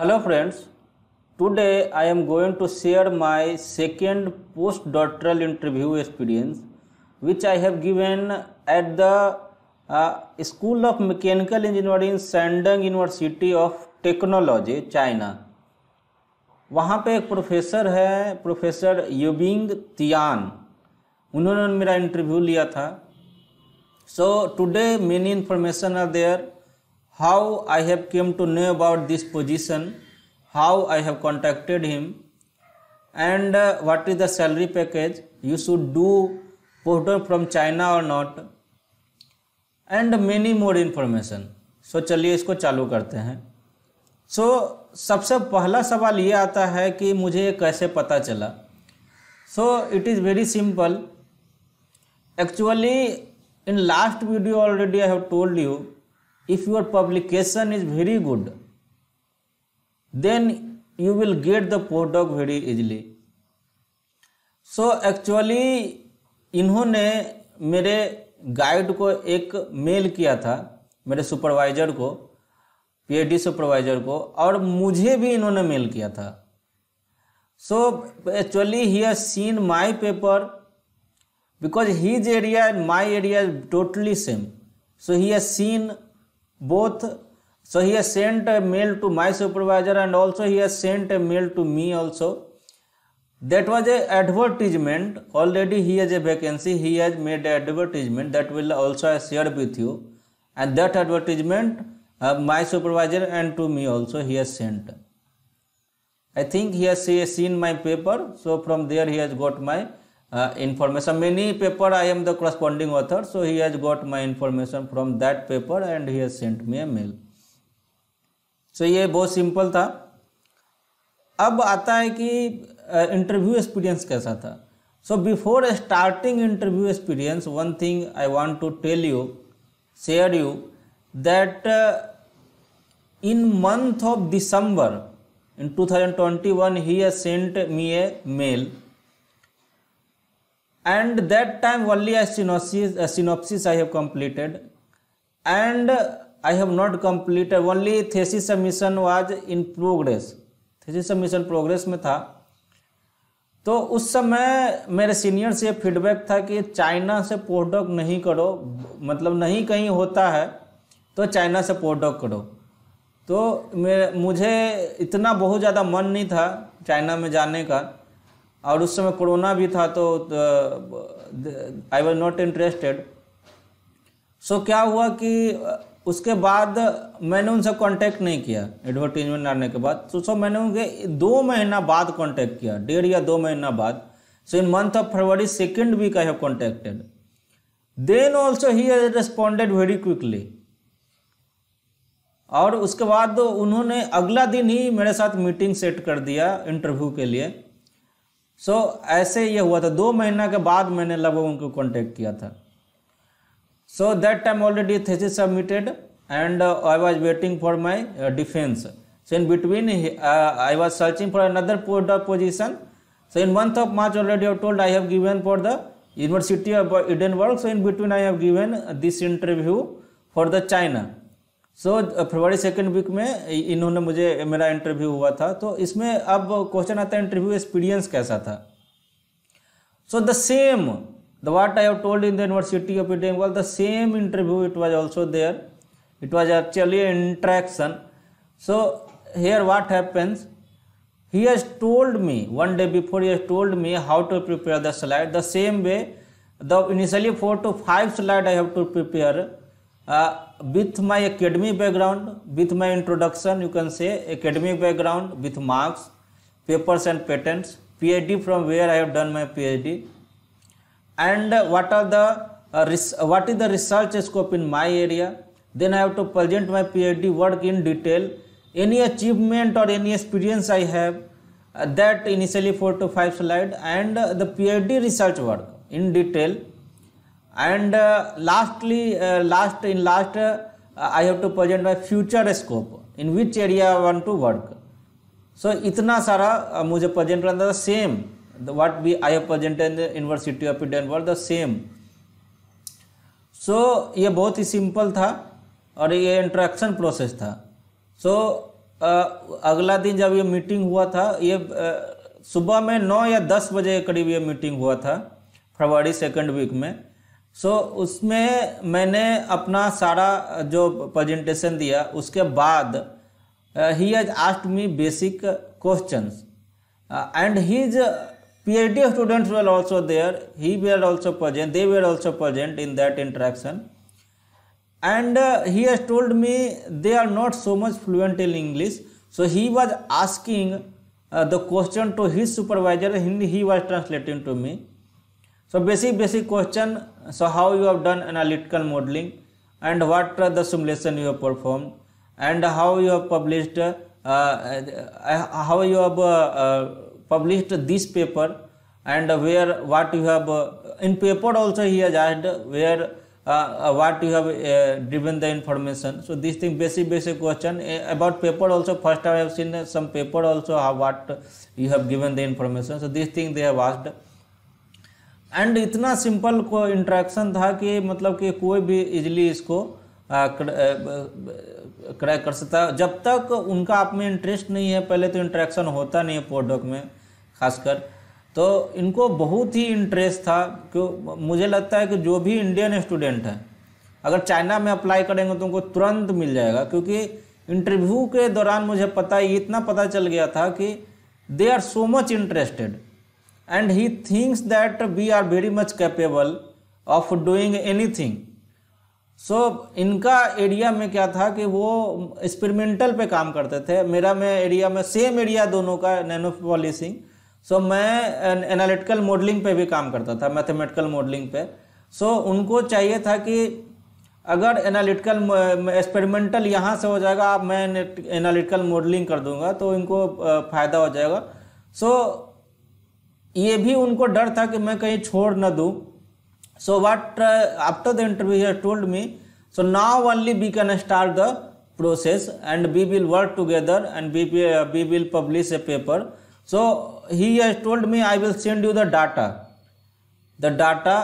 Hello friends today I am going to share my second post doctoral interview experience which I have given at the school of mechanical engineering Shandong university of technology China वहाँ पे एक professor है professor युबिंग Tian उन्होंने मेरा interview लिया था so today many information are there how I have came to know about this position, how I have contacted him, and uh, what is the salary package you should do postdoc from China or not, and many more information. So so, चलिए इसको चालू करते हैं सो so, सबसे पहला सवाल ये आता है कि मुझे कैसे पता चला so it is very simple actually in last video already I have told you if your publication is very good then you will get the product very easily so actually इन्होंने मेरे गाइड को एक mail किया था मेरे supervisor को P H D supervisor को और मुझे भी इन्होंने मेल किया था so actually he has seen my paper because his area and my area is totally same so he has seen both so he has sent a mail to my supervisor and also he has sent a mail to me also that was a advertisement already he has a vacancy he has made an advertisement that will also I shared with you and that advertisement uh, my supervisor and to me also he has sent I think he has seen my paper so from there he has got my uh, information many paper i am the corresponding author so he has got my information from that paper and he has sent me a mail so ye bahut simple tha ab aata hai ki uh, interview experience kaisa tha so before starting interview experience one thing i want to tell you share you that uh, in month of december in 2021 he has sent me a mail and that time only a synopsis, a synopsis I have completed and I have not completed only thesis submission was in progress thesis submission progress mein tha तो उस समय मेरे senior से feedback था कि China से पोर्टॉक नहीं करो मतलब नहीं कहीं होता है तो चाइना से पोर्टॉक करो तो मेरे मुझे इतना बहुत ज़्यादा मन नहीं था चाइना में जाने का और उस समय कोरोना भी था तो I was not interested so क्या हुआ कि उसके बाद मैंने उनसे कांटेक्ट नहीं किया एडवर्टीजमेंट आने के बाद तो सो मैंने उनके दो महीना बाद कांटेक्ट किया डेढ़ या दो महीना बाद so in month of February second week I have contacted then also he responded very quickly और उसके बाद उन्होंने अगला दिन ही मेरे साथ मीटिंग सेट कर दिया इंटरव्यू के लिए सो so, ऐसे ये हुआ था दो महीना के बाद मैंने लगभग उनको कॉन्टेक्ट किया था so that time already thesis submitted and I was waiting for my defence so in between I was searching for another post of position so in month of March already I told I have given for the university of Eden world so in between I have given this interview for the China so February second week में इन्होंने मुझे मेरा interview हुआ था तो इसमें अब question आता है इंटरव्यू एक्सपीरियंस कैसा था so the same the what I have told in the university of India wall the same interview it was also there it was actually interaction so here what happens he has told me one day before he has told me how to prepare the slide the same way the initially four to five slide I have to prepare Uh, with my academic background, with my introduction, you can say academic background with marks, papers and patents, PhD from where I have done my PhD, and what are the uh, res- what is the research scope in my area. Then I have to present my PhD work in detail, any achievement or any experience I have. Uh, that initially four to five slide and the PhD research work in detail and lastly last in last I have to present my future scope in which area I want to work so इतना सारा uh, मुझे present करना था same what be I have present in university of Indian world the same so ये बहुत ही simple था और ये इंट्रैक्शन प्रोसेस था सो so, uh, अगला दिन जब ये मीटिंग हुआ था ये uh, सुबह में नौ या दस बजे करीब ये मीटिंग हुआ था फरवरी सेकेंड वीक में सो so, उसमें मैंने अपना सारा जो प्रेजेंटेशन दिया उसके बाद he has asked me basic question and his P H D students were also there he are also present they are also present in that interaction and he has told me they are not so much fluent in English so he was asking the question to his supervisor Hindi he was translating to me so basic basic question so how you have done analytical modeling and what the simulation you have performed and how you have published uh, uh, how you have uh, published this paper and where what you have uh, in paper also he has asked where uh, what you have uh, driven the information so this thing basic basic question about paper also first i have seen some paper also how what you have given the information so this thing they have asked and इतना simple को interaction था कि मतलब कि कोई भी easily इसको crack कर सकता जब तक उनका आप में इंटरेस्ट नहीं है पहले तो इंट्रैक्शन होता नहीं है प्रोडक्ट में खासकर तो इनको बहुत ही इंटरेस्ट था क्यों मुझे लगता है कि जो भी इंडियन स्टूडेंट है अगर चाइना में अप्लाई करेंगे तो उनको तुरंत मिल जाएगा क्योंकि इंटरव्यू के दौरान मुझे पता इतना पता चल गया था कि they are so much interested and he thinks that we are very much capable of doing anything so इनका एरिया में क्या था कि वो एक्सपेरिमेंटल पे काम करते थे मेरा में एरिया में सेम एरिया दोनों का नैनो पॉलिसिंग सो so, मैं एनालिटिकल मॉडलिंग पे भी काम करता था मैथमेटिकल मॉडलिंग पे सो so, उनको चाहिए था कि अगर एनालिटिकल एक्सपेरिमेंटल यहाँ से हो जाएगा आप मैं एनालिटिकल मॉडलिंग कर दूंगा तो इनको फ़ायदा हो जाएगा सो so, ये भी उनको डर था कि मैं कहीं छोड़ ना दूँ so what after the interview here told me so now only we can start the process and we will work together and we will publish a paper so he has told me I will send you the data the data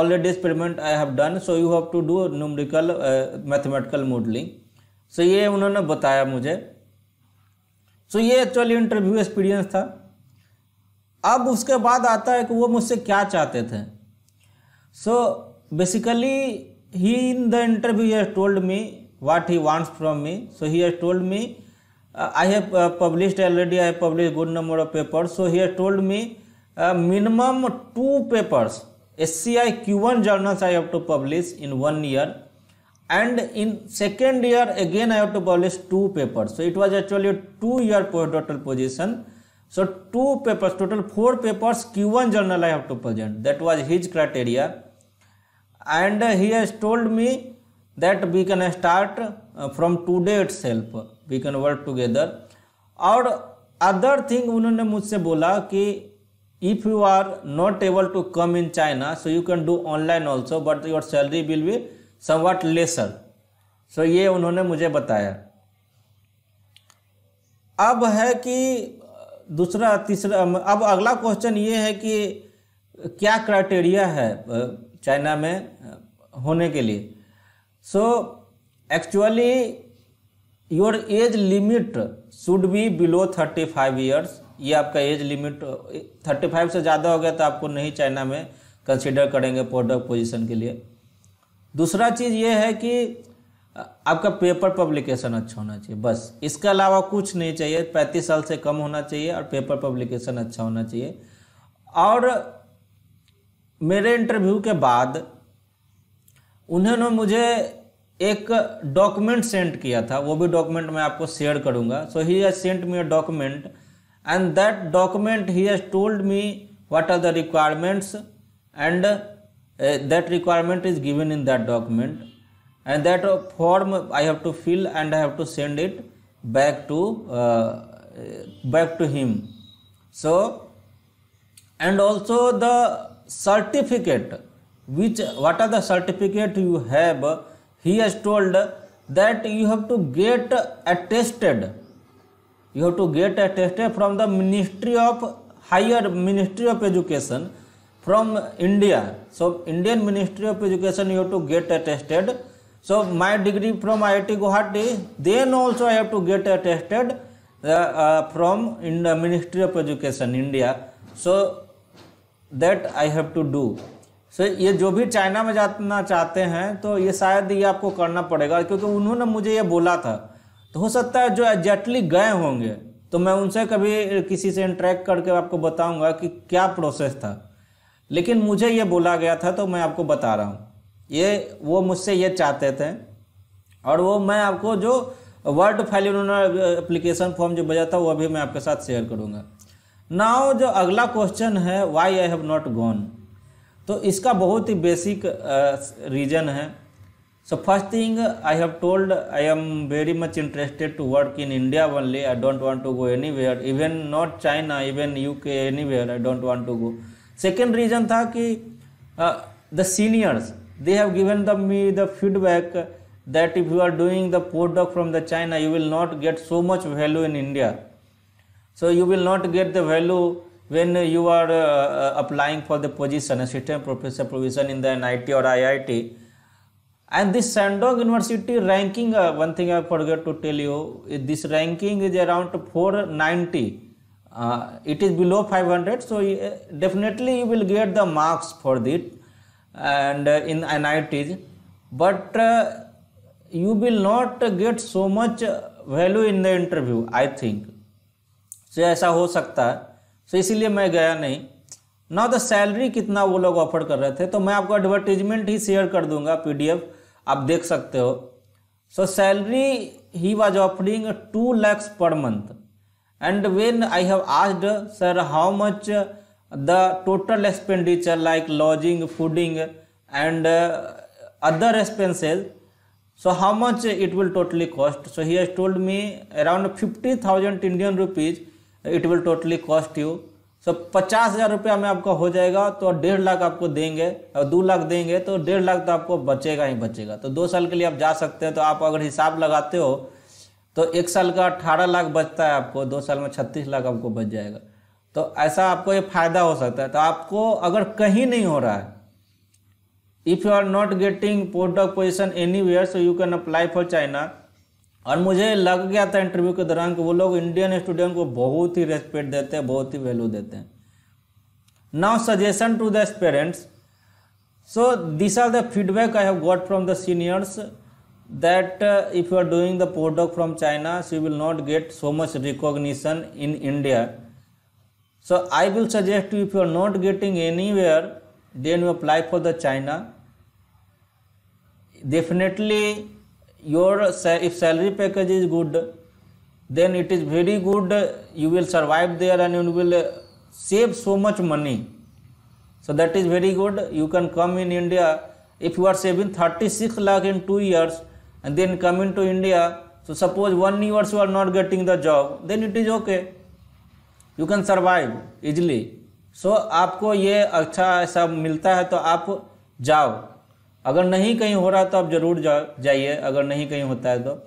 already experiment I have done so you have to do numerical mathematical modelling so ये उन्होंने बताया मुझे so so, ये actually interview experience था अब उसके बाद आता है कि वो मुझसे क्या चाहते थे so basically he in the interview has told me what he wants from me so he has told me I have publish already I have publish good number of paper so he has told me minimum two papers S C I Q one journals I have to publish in one year and in second year again I have to publish two paper so it was actually to year total position so two papers total four papers Q one journal I hasn't that was his criteria and he has told me that we can start from today itself we can work together और other thing उन्होंने मुझसे बोला कि if you are not able to come in China so you can do online also but your salary will be somewhat lesser so ये उन्होंने मुझे बताया अब है कि दूसरा तीसरा अब अगला क्वेश्चन ये है कि क्या क्राइटेरिया है चाइना में होने के लिए so actually your age limit should be below thirty five years ये आपका एज लिमिट थर्टी फाइव से ज़्यादा हो गया तो आपको नहीं चाइना में कंसिडर करेंगे प्रोडक्ट पोजिशन के लिए दूसरा चीज़ ये है कि आपका पेपर पब्लिकेशन अच्छा होना चाहिए बस इसके अलावा कुछ नहीं चाहिए पैंतीस साल से कम होना चाहिए और पेपर पब्लिकेशन अच्छा होना चाहिए और मेरे इंटरव्यू के बाद उन्होंने मुझे एक डॉक्यूमेंट सेंड किया था वो भी डॉक्यूमेंट मैं आपको शेयर करूंगा so he has sent me a document and that document he has told me what are the requirements and that requirement is given in that document and that form I have to fill and I have to send it back to uh, back to him. So and also the certificate which what are the certificate you have he has told that you have to get attested you have to get attested from the ministry of higher ministry of education from india so indian ministry of education you have to get attested so my degree from IIT Guwahati then also I have to get attested uh, uh, from in the Ministry of Education India so that I have to do so so, ये जो भी China में जाना चाहते हैं तो ये शायद ये आपको करना पड़ेगा क्योंकि उन्होंने मुझे ये बोला था तो हो सकता है जो एग्जैक्टली गए होंगे तो मैं उनसे कभी किसी से इंटरेक्ट करके आपको बताऊंगा कि क्या प्रोसेस था लेकिन मुझे ये बोला गया था तो मैं आपको बता रहा हूँ ये वो मुझसे ये चाहते थे और वो मैं आपको जो वर्ड फाइल उन्होंने एप्लीकेशन फॉर्म जो भेजा था वो भी मैं आपके साथ शेयर करूँगा नाउ जो अगला क्वेश्चन है why I have not gone तो इसका बहुत ही बेसिक रीजन है so first thing I have told I am very much interested to work in India only I don't want to go anywhere even not China even U K anywhere I don't want to go second reason था कि the seniors they have given the, me the feedback that if you are doing the product from the China, you will not get so much value in India. So you will not get the value when you are uh, uh applying for the position, assistant professor provision in the NIT or IIT. And this Sandog University ranking, uh, one thing I forgot to tell you, this ranking is around 490. Uh, it is below 500, so uh, definitely you will get the marks for it and uh, in NITs, but uh, you will not get so much value in the interview I think So ऐसा हो सकता है सो so, इसीलिए मैं गया नहीं ना तो सैलरी कितना वो लोग ऑफर कर रहे थे तो मैं आपको एडवर्टीजमेंट ही शेयर कर दूंगा पीडीएफ आप देख सकते हो so salary he was offering two lakhs per month and when I have asked sir how much the total expenditure like lodging, fooding and uh, other expenses. So how much it will totally cost? So he has told me around 50,000 Indian rupees it will totally cost you. So पचास हज़ार रुपया में आपका हो जाएगा तो डेढ़ लाख आपको देंगे और दो लाख देंगे तो डेढ़ लाख तो आपको बचेगा ही बचेगा तो दो साल के लिए आप जा सकते हैं तो आप अगर हिसाब लगाते हो तो एक साल का अठारह लाख बचता है आपको दो साल में छत्तीस लाख आपको बच जाएगा तो ऐसा आपको ये फायदा हो सकता है तो आपको अगर कहीं नहीं हो रहा है if you are not getting postdoc position anywhere so you can apply for China और मुझे लग गया था इंटरव्यू के दौरान कि वो लोग इंडियन स्टूडेंट को बहुत ही रेस्पेक्ट देते हैं बहुत ही वैल्यू देते हैं now suggestion to the parents so this are the feedback I have got from the seniors that if you are doing the the postdoc from China so you will not get so much recognition in So I will suggest you if you are not getting anywhere, then you apply for the China. Definitely your if salary package is good, then it is very good. You will survive there and you will save so much money. So that is very good. You can come in India. If you are saving 36 lakh in two years and then come into India, so suppose one years you are not getting the job, then it is okay you can survive easily so आपको ये अच्छा ऐसा मिलता है तो आप जाओ अगर नहीं कहीं हो रहा तो आप ज़रूर जाओ जाइए अगर नहीं कहीं होता है तो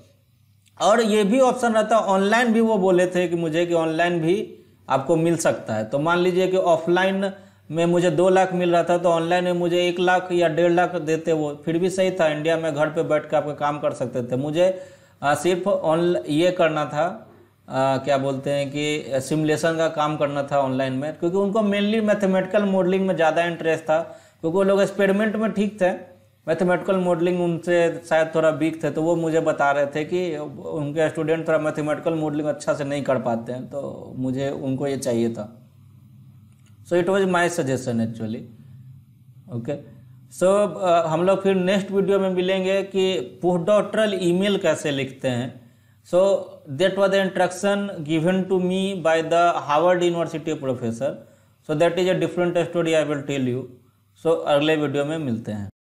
और ये भी ऑप्शन रहता है ऑनलाइन भी वो बोले थे कि मुझे कि ऑनलाइन भी आपको मिल सकता है तो मान लीजिए कि ऑफलाइन में मुझे दो लाख मिल रहा था तो ऑनलाइन में मुझे एक लाख या डेढ़ लाख देते वो फिर भी सही था इंडिया में घर पे बैठ कर आपका काम कर सकते थे मुझे सिर्फ ऑन ये करना था आ, क्या बोलते हैं कि सिमुलेशन का काम करना था ऑनलाइन में क्योंकि उनको मेनली मैथमेटिकल मॉडलिंग में ज़्यादा इंटरेस्ट था क्योंकि वो लोग एक्सपेरिमेंट में ठीक थे मैथमेटिकल मॉडलिंग उनसे शायद थोड़ा वीक थे तो वो मुझे बता रहे थे कि उनके स्टूडेंट थोड़ा मैथमेटिकल मॉडलिंग अच्छा से नहीं कर पाते हैं तो मुझे उनको ये चाहिए था so it was my suggestion actually okay so हम लोग फिर नेक्स्ट वीडियो में मिलेंगे कि पोस्ट डॉक्टरल ईमेल कैसे लिखते हैं So that was the introduction given to me by the Harvard University professor. So that is a different story I will tell you. So अगले वीडियो में मिलते हैं